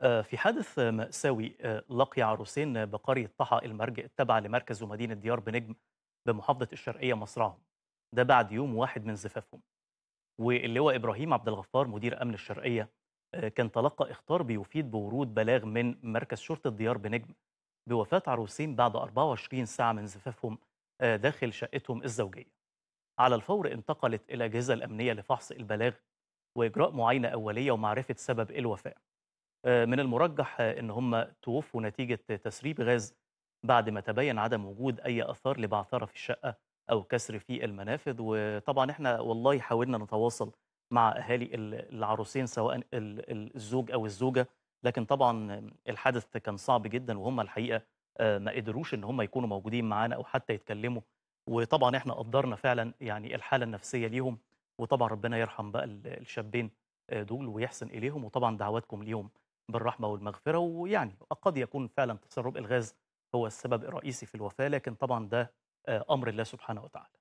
في حادث مأساوي آه، لقي عروسين بقرية طحا المرج التابعة لمركز ومدينة ديار بنجم بمحافظة الشرقية مصرعهم ده بعد يوم واحد من زفافهم واللواء إبراهيم عبد الغفار مدير أمن الشرقية آه، كان تلقى إخطار بيفيد بورود بلاغ من مركز شرطة ديار بنجم بوفاة عروسين بعد 24 ساعة من زفافهم آه، داخل شقتهم الزوجية على الفور انتقلت الأجهزة الأمنية لفحص البلاغ وإجراء معاينة أولية ومعرفة سبب الوفاة آه، من المرجح آه، ان هم توفوا نتيجه تسريب غاز بعد ما تبين عدم وجود اي اثار لبعثره في الشقه او كسر في المنافذ وطبعا احنا والله حاولنا نتواصل مع اهالي العروسين سواء الزوج او الزوجه لكن طبعا الحدث كان صعب جدا وهم الحقيقه آه، ما قدروش ان هم يكونوا موجودين معانا او حتى يتكلموا وطبعا احنا قدرنا فعلا يعني الحاله النفسيه ليهم وطبعا ربنا يرحم بقى الشابين دول ويحسن اليهم وطبعا دعواتكم ليهم بالرحمة والمغفرة ويعني قد يكون فعلا تسرب الغاز هو السبب الرئيسي في الوفاة لكن طبعا ده آه، أمر الله سبحانه وتعالى